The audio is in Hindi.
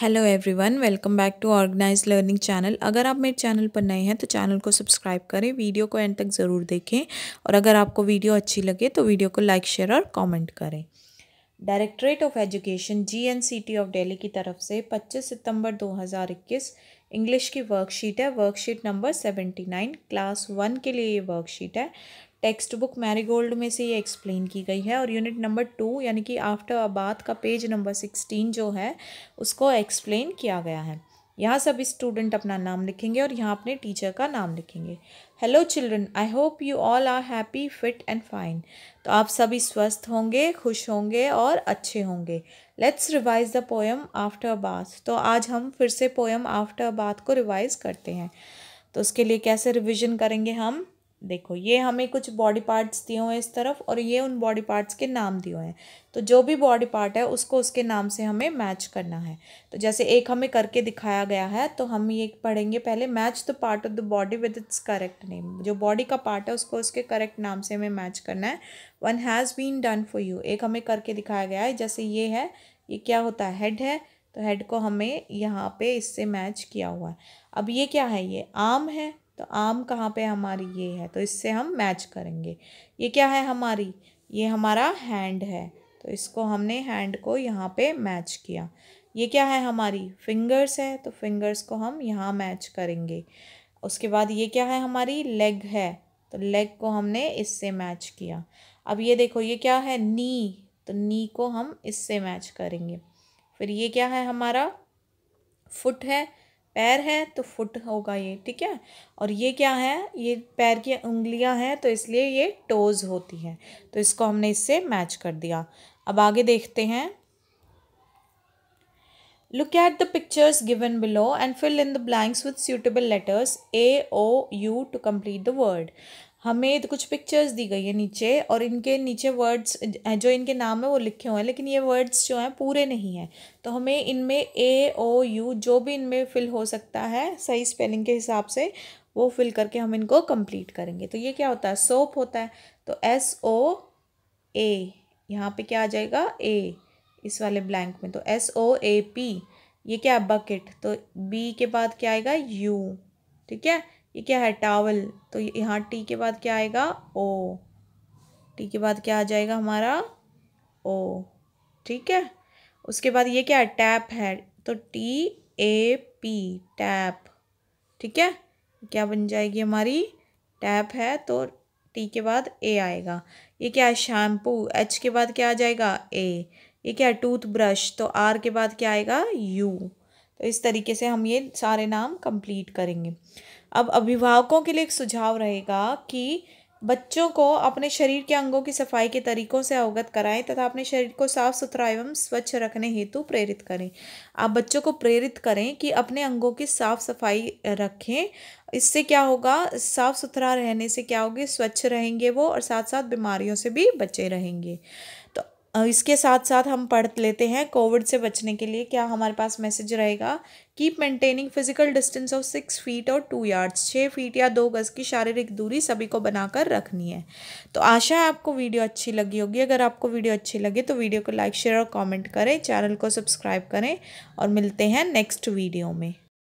hello everyone welcome back to organise learning channel अगर आप मेरे चैनल पर नए हैं तो चैनल को सब्सक्राइब करें वीडियो को एंड तक ज़रूर देखें और अगर आपको वीडियो अच्छी लगे तो वीडियो को लाइक शेयर और कमेंट करें directorate of education GNCT of Delhi की तरफ से 25 सितंबर 2021 इंग्लिश की वर्कशीट है worksheet number seventy class one के लिए ये वर्कशीट है टेक्स्ट बुक मैरीगोल्ड में से ये एक्सप्लेन की गई है और यूनिट नंबर टू यानी कि आफ्टर अबाद का पेज नंबर सिक्सटीन जो है उसको एक्सप्लेन किया गया है यहाँ सभी स्टूडेंट अपना नाम लिखेंगे और यहाँ अपने टीचर का नाम लिखेंगे hello children I hope you all are happy fit and fine तो आप सभी स्वस्थ होंगे खुश होंगे और अच्छे होंगे let's revise the poem after bath तो आज हम फिर से पोएम आफ्टर बाथ को रिवाइज करते हैं तो उसके लिए कैसे रिविजन करेंगे हम देखो ये हमें कुछ बॉडी पार्ट्स दिए हुए हैं इस तरफ और ये उन बॉडी पार्ट्स के नाम दिए हुए हैं तो जो भी बॉडी पार्ट है उसको उसके नाम से हमें मैच करना है तो जैसे एक हमें करके दिखाया गया है तो हम ये पढ़ेंगे पहले match the part of the body with its correct name जो बॉडी का पार्ट है उसको उसके करेक्ट नाम से हमें मैच करना है one has been done for you एक हमें करके दिखाया गया है जैसे ये है ये क्या होता है हेड है तो हेड को हमें यहाँ पे इससे मैच किया हुआ है अब ये क्या है ये आम है तो आम कहाँ पे हमारी ये है तो इससे हम मैच करेंगे ये क्या है हमारी ये हमारा हैंड है तो इसको हमने हैंड को यहाँ पे मैच किया ये क्या है हमारी फिंगर्स है तो फिंगर्स को हम यहाँ मैच करेंगे उसके बाद ये क्या है हमारी लेग है तो लेग को हमने इससे मैच किया अब ये देखो ये क्या है नी तो नी को हम इससे मैच करेंगे फिर ये क्या है हमारा फुट है पैर है तो फुट होगा ये ठीक है और ये क्या है ये पैर की उंगलियां हैं तो इसलिए ये टोज़ होती हैं तो इसको हमने इससे मैच कर दिया अब आगे देखते हैं look at the pictures given below and fill in the blanks with suitable letters A O U to complete the word हमें तो कुछ पिक्चर्स दी गई है नीचे और इनके नीचे वर्ड्स जो इनके नाम है वो लिखे हुए हैं लेकिन ये वर्ड्स जो हैं पूरे नहीं हैं तो हमें इनमें ए ओ यू जो भी इनमें फिल हो सकता है सही स्पेलिंग के हिसाब से वो फिल करके हम इनको कंप्लीट करेंगे तो ये क्या होता है सोप होता है तो एस ओ ए यहाँ पे क्या आ जाएगा ए इस वाले ब्लैंक में तो एस ओ ए पी ये क्या है बकेट तो बी के बाद क्या आएगा यू ठीक है ये क्या है टावल तो यहाँ टी के बाद क्या आएगा ओ टी के बाद क्या आ जाएगा हमारा ओ ठीक है उसके बाद ये क्या है टैप है तो टी ए पी टैप ठीक है क्या बन जाएगी हमारी टैप है तो टी के बाद ए आएगा ये क्या है शैम्पू एच के बाद क्या आ जाएगा ए ये क्या है टूथब्रश तो आर के बाद क्या आएगा यू तो इस तरीके से हम ये सारे नाम कंप्लीट करेंगे अब अभिभावकों के लिए एक सुझाव रहेगा कि बच्चों को अपने शरीर के अंगों की सफाई के तरीकों से अवगत कराएं तथा अपने शरीर को साफ सुथरा एवं स्वच्छ रखने हेतु प्रेरित करें आप बच्चों को प्रेरित करें कि अपने अंगों की साफ सफाई रखें इससे क्या होगा साफ सुथरा रहने से क्या होगी स्वच्छ रहेंगे वो और साथ साथ बीमारियों से भी बचे रहेंगे तो इसके साथ साथ हम पढ़ लेते हैं कोविड से बचने के लिए क्या हमारे पास मैसेज रहेगा keep maintaining physical distance of six feet और टू यार्ड्स छः फीट या दो गज़ की शारीरिक दूरी सभी को बनाकर रखनी है तो आशा है आपको वीडियो अच्छी लगी होगी अगर आपको वीडियो अच्छी लगे तो वीडियो को लाइक शेयर और कॉमेंट करें चैनल को सब्सक्राइब करें और मिलते हैं नेक्स्ट वीडियो में